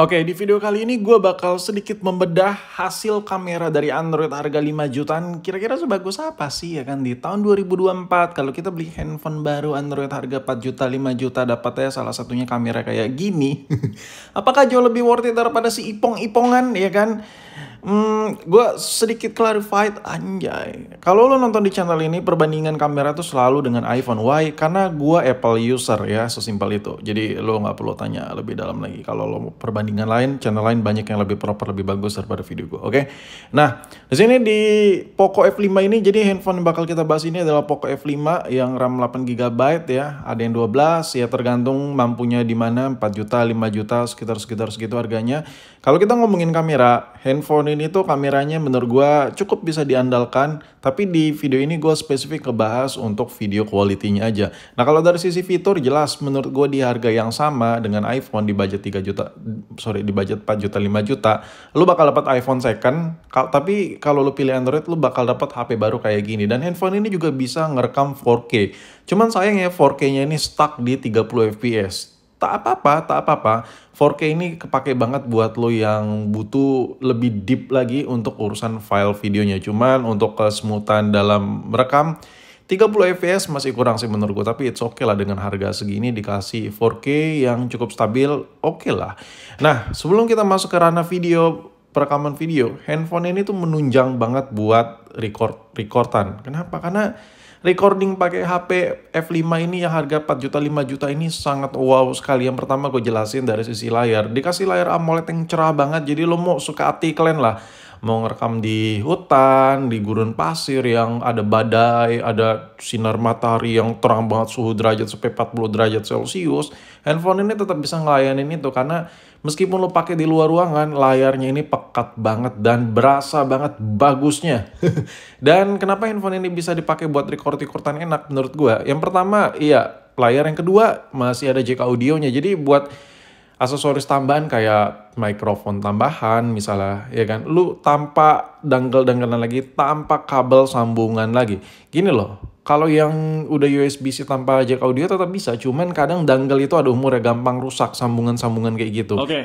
Oke, di video kali ini gue bakal sedikit membedah hasil kamera dari Android harga 5 jutaan. Kira-kira sebagus apa sih ya kan di tahun 2024 kalau kita beli handphone baru Android harga 4 juta 5 juta dapatnya salah satunya kamera kayak gini. Apakah jauh lebih worth it daripada si ipong-ipongan ya kan? hmm, gue sedikit clarified anjay. Kalau lo nonton di channel ini perbandingan kamera tuh selalu dengan iPhone. Why? Karena gue Apple user ya, sesimpel itu. Jadi lo nggak perlu tanya lebih dalam lagi. Kalau lo perbandingan lain, channel lain banyak yang lebih proper, lebih bagus daripada video gue. Oke? Okay? Nah, di sini di Poco F5 ini, jadi handphone yang bakal kita bahas ini adalah Poco F5 yang RAM 8 GB ya. Ada yang 12, ya tergantung mampunya di mana, 4 juta, 5 juta, sekitar-sekitar segitu harganya. Kalau kita ngomongin kamera, handphone ini tuh kameranya menurut gue cukup bisa diandalkan. Tapi di video ini gue spesifik ngebahas untuk video quality-nya aja. Nah kalau dari sisi fitur jelas menurut gue di harga yang sama dengan iPhone di budget 3 juta, sorry di budget 4 juta 5 juta, lu bakal dapat iPhone second. Kal tapi kalau lu pilih Android lu bakal dapat HP baru kayak gini. Dan handphone ini juga bisa ngerekam 4K. Cuman sayang ya 4K-nya ini stuck di 30 fps tak apa-apa, tak apa-apa. 4K ini kepake banget buat lo yang butuh lebih deep lagi untuk urusan file videonya. Cuman untuk kesemutan dalam merekam 30 fps masih kurang sih menurut gue, tapi it's okay lah dengan harga segini dikasih 4K yang cukup stabil, oke okay lah. Nah, sebelum kita masuk ke ranah video, perekaman video, handphone ini tuh menunjang banget buat record recordan. Kenapa? Karena recording pakai HP F5 ini yang harga 4 juta 5 juta ini sangat wow sekali. Yang pertama gue jelasin dari sisi layar. Dikasih layar AMOLED yang cerah banget jadi lo mau suka hati kalian lah. Mau ngerekam di hutan, di gurun pasir yang ada badai, ada sinar matahari yang terang banget suhu derajat sampai 40 derajat Celcius. Handphone ini tetap bisa ngelayanin itu karena Meskipun lo pakai di luar ruangan, layarnya ini pekat banget dan berasa banget bagusnya. dan kenapa handphone ini bisa dipakai buat record-recordan enak menurut gua? Yang pertama, iya layar. Yang kedua, masih ada jack audionya. Jadi buat aksesoris tambahan kayak mikrofon tambahan misalnya ya kan lu tanpa dangkal-dangkalan lagi tanpa kabel sambungan lagi gini loh kalau yang udah USB-C tanpa jack audio tetap bisa, cuman kadang dangle itu ada umurnya gampang rusak sambungan-sambungan kayak gitu. Oke. Okay.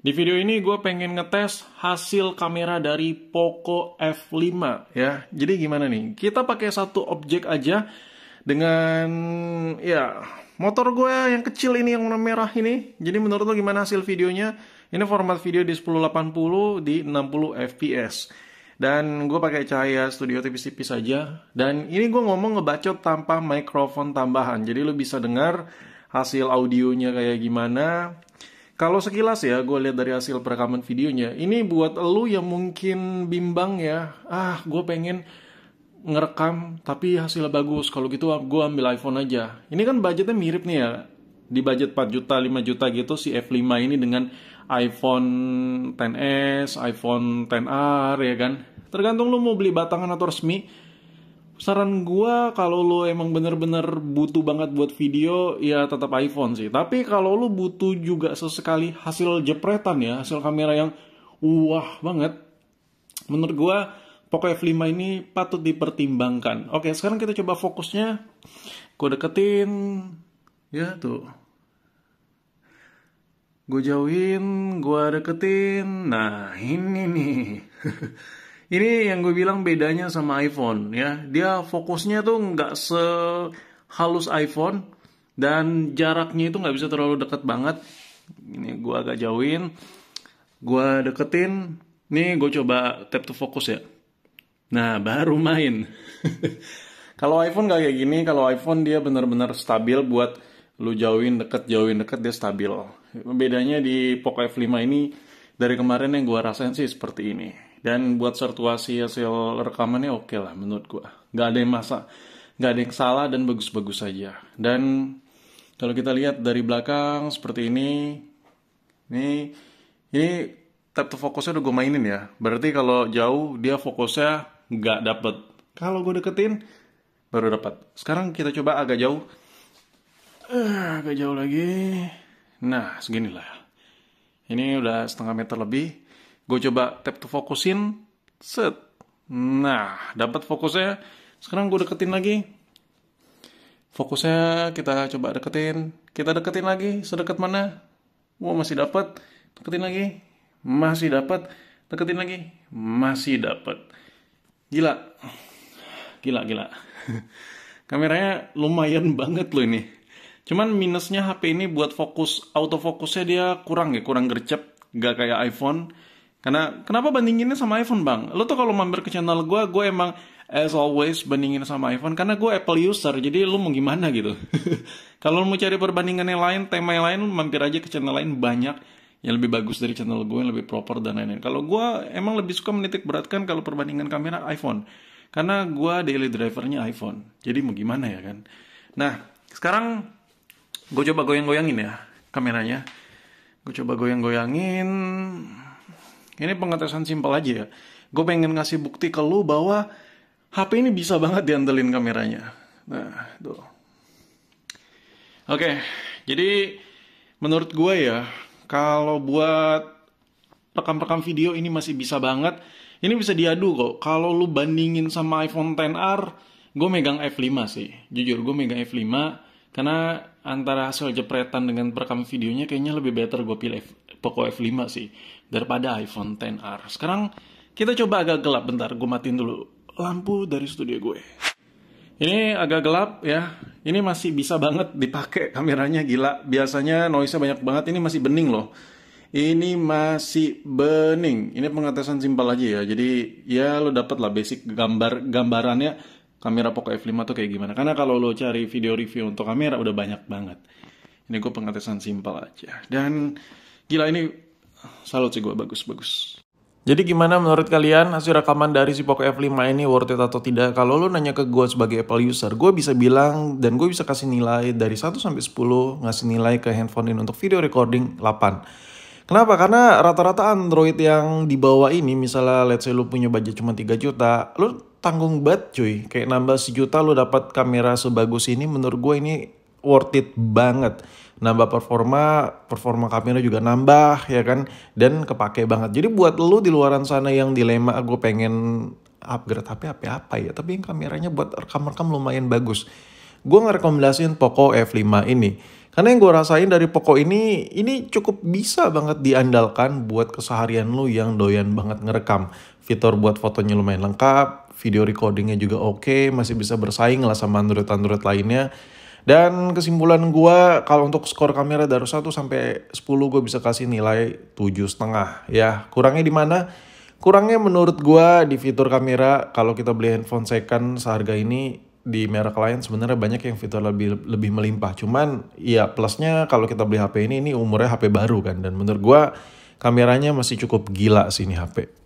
Di video ini gue pengen ngetes hasil kamera dari Poco F5 ya. Jadi gimana nih? Kita pakai satu objek aja dengan ya motor gue yang kecil ini yang warna merah ini. Jadi menurut lo gimana hasil videonya? Ini format video di 1080 di 60 fps dan gue pakai cahaya studio tipis-tipis aja dan ini gue ngomong ngebacot tanpa mikrofon tambahan jadi lo bisa dengar hasil audionya kayak gimana kalau sekilas ya gue lihat dari hasil perekaman videonya ini buat lo yang mungkin bimbang ya ah gue pengen ngerekam tapi hasilnya bagus kalau gitu gue ambil iPhone aja ini kan budgetnya mirip nih ya di budget 4 juta 5 juta gitu si F5 ini dengan iPhone 10s, iPhone 10R ya kan. Tergantung lu mau beli batangan atau resmi. Saran gue kalau lu emang bener-bener butuh banget buat video ya tetap iPhone sih. Tapi kalau lu butuh juga sesekali hasil jepretan ya, hasil kamera yang wah banget. Menurut gue, Poco F5 ini patut dipertimbangkan. Oke, sekarang kita coba fokusnya. Gue deketin. Ya, tuh gue jauhin, gue deketin. Nah, ini nih. ini yang gue bilang bedanya sama iPhone ya. Dia fokusnya tuh nggak sehalus iPhone dan jaraknya itu nggak bisa terlalu dekat banget. Ini gue agak jauhin, gue deketin. Nih gue coba tap to focus ya. Nah, baru main. kalau iPhone nggak kayak gini, kalau iPhone dia bener-bener stabil buat lu jauhin deket jauhin deket dia stabil Bedanya di Poco F5 ini dari kemarin yang gue rasain sih seperti ini. Dan buat situasi hasil rekamannya oke okay lah menurut gue. nggak ada yang masa, gak ada yang salah dan bagus-bagus saja. dan kalau kita lihat dari belakang seperti ini, ini ini to fokusnya udah gue mainin ya. Berarti kalau jauh dia fokusnya nggak dapet. Kalau gue deketin baru dapat. Sekarang kita coba agak jauh. Uh, agak jauh lagi. Nah, segini seginilah. Ini udah setengah meter lebih. Gue coba tap to fokusin. Set. Nah, dapat fokusnya. Sekarang gue deketin lagi. Fokusnya kita coba deketin. Kita deketin lagi. Sedekat mana? Gue masih dapat. Deketin lagi. Masih dapat. Deketin lagi. Masih dapat. Gila. Gila, gila. Kameranya lumayan banget loh ini Cuman minusnya HP ini buat fokus autofokusnya dia kurang ya, kurang gercep, gak kayak iPhone. Karena kenapa bandinginnya sama iPhone bang? Lo tuh kalau mampir ke channel gue, gue emang as always bandingin sama iPhone karena gue Apple user, jadi lo mau gimana gitu. kalau mau cari perbandingan yang lain, tema yang lain, mampir aja ke channel lain banyak yang lebih bagus dari channel gue yang lebih proper dan lain-lain. Kalau gue emang lebih suka menitik beratkan kalau perbandingan kamera iPhone karena gue daily drivernya iPhone. Jadi mau gimana ya kan? Nah sekarang gue coba goyang-goyangin ya kameranya gue coba goyang-goyangin ini pengetesan simpel aja ya gue pengen ngasih bukti ke lu bahwa HP ini bisa banget diandelin kameranya nah tuh oke jadi menurut gue ya kalau buat rekam-rekam video ini masih bisa banget ini bisa diadu kok kalau lu bandingin sama iPhone XR, gue megang F5 sih jujur gue megang F5 karena antara hasil jepretan dengan perekam videonya kayaknya lebih better gue pilih F, Poco F5 sih daripada iPhone 10R. Sekarang kita coba agak gelap bentar, gue matiin dulu lampu dari studio gue. Ini agak gelap ya. Ini masih bisa banget dipakai kameranya gila. Biasanya noise-nya banyak banget. Ini masih bening loh. Ini masih bening. Ini pengetesan simpel aja ya. Jadi ya lo dapet lah basic gambar gambarannya kamera Poco F5 tuh kayak gimana. Karena kalau lo cari video review untuk kamera udah banyak banget. Ini gue pengetesan simpel aja. Dan gila ini salut sih gue bagus-bagus. Jadi gimana menurut kalian hasil rekaman dari si Poco F5 ini worth it atau tidak? Kalau lo nanya ke gue sebagai Apple user, gue bisa bilang dan gue bisa kasih nilai dari 1 sampai 10 ngasih nilai ke handphone ini untuk video recording 8. Kenapa? Karena rata-rata Android yang dibawa ini, misalnya let's say lo punya budget cuma 3 juta, lo tanggung banget cuy. Kayak nambah sejuta lo dapat kamera sebagus ini menurut gue ini worth it banget. Nambah performa, performa kamera juga nambah ya kan. Dan kepake banget. Jadi buat lo di luaran sana yang dilema gue pengen upgrade HP apa ya, apa ya. Tapi yang kameranya buat rekam-rekam lumayan bagus. Gue ngerekomendasiin Poco F5 ini. Karena yang gue rasain dari Poco ini, ini cukup bisa banget diandalkan buat keseharian lo yang doyan banget ngerekam. Fitur buat fotonya lumayan lengkap, video recordingnya juga oke, okay, masih bisa bersaing lah sama Android-Android lainnya. Dan kesimpulan gue kalau untuk skor kamera dari 1 sampai 10 gue bisa kasih nilai tujuh setengah ya. Kurangnya di mana? Kurangnya menurut gue di fitur kamera kalau kita beli handphone second seharga ini di merek lain sebenarnya banyak yang fitur lebih lebih melimpah. Cuman ya plusnya kalau kita beli HP ini ini umurnya HP baru kan dan menurut gue kameranya masih cukup gila sih ini HP.